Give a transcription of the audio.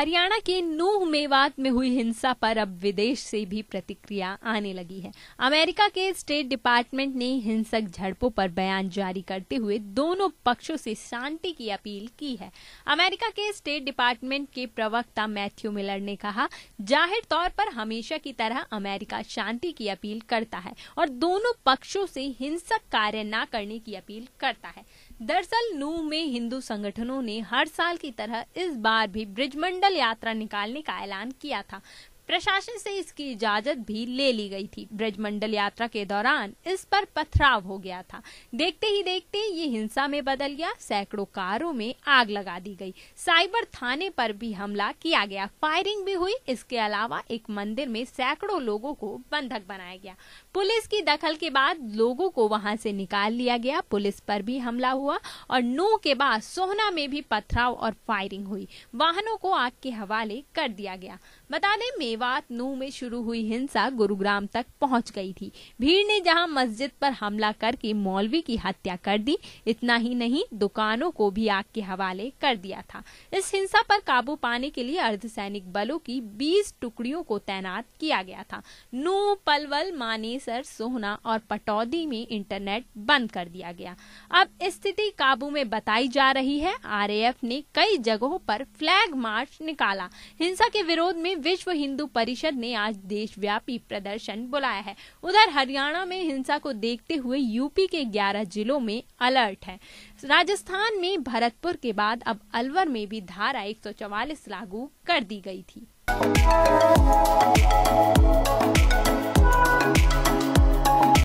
हरियाणा के नूह मेवात में हुई हिंसा पर अब विदेश से भी प्रतिक्रिया आने लगी है अमेरिका के स्टेट डिपार्टमेंट ने हिंसक झड़पों पर बयान जारी करते हुए दोनों पक्षों से शांति की अपील की है अमेरिका के स्टेट डिपार्टमेंट के प्रवक्ता मैथ्यू मिलर ने कहा जाहिर तौर पर हमेशा की तरह अमेरिका शांति की अपील करता है और दोनों पक्षों से हिंसक कार्य न करने की अपील करता है दरअसल नू में हिंदू संगठनों ने हर साल की तरह इस बार भी ब्रिजमंडल यात्रा निकालने का ऐलान किया था प्रशासन से इसकी इजाजत भी ले ली गई थी ब्रजमंडल यात्रा के दौरान इस पर पथराव हो गया था देखते ही देखते ये हिंसा में बदल गया सैकड़ों कारों में आग लगा दी गई साइबर थाने पर भी हमला किया गया फायरिंग भी हुई इसके अलावा एक मंदिर में सैकड़ों लोगों को बंधक बनाया गया पुलिस की दखल के बाद लोगों को वहां से निकाल लिया गया पुलिस पर भी हमला हुआ और नौ के बाद सोहना में भी पथराव और फायरिंग हुई वाहनों को आग के हवाले कर दिया गया बता दें मेवात नू में शुरू हुई हिंसा गुरुग्राम तक पहुंच गई थी भीड़ ने जहां मस्जिद पर हमला करके मौलवी की हत्या कर दी इतना ही नहीं दुकानों को भी आग के हवाले कर दिया था इस हिंसा पर काबू पाने के लिए अर्धसैनिक बलों की बीस टुकड़ियों को तैनात किया गया था नू पलवल मानेसर सोहना और पटौदी में इंटरनेट बंद कर दिया गया अब स्थिति काबू में बताई जा रही है आर ने कई जगहों पर फ्लैग मार्च निकाला हिंसा के विरोध में विश्व हिंदू परिषद ने आज देशव्यापी प्रदर्शन बुलाया है उधर हरियाणा में हिंसा को देखते हुए यूपी के 11 जिलों में अलर्ट है राजस्थान में भरतपुर के बाद अब अलवर में भी धारा 144 लागू कर दी गई थी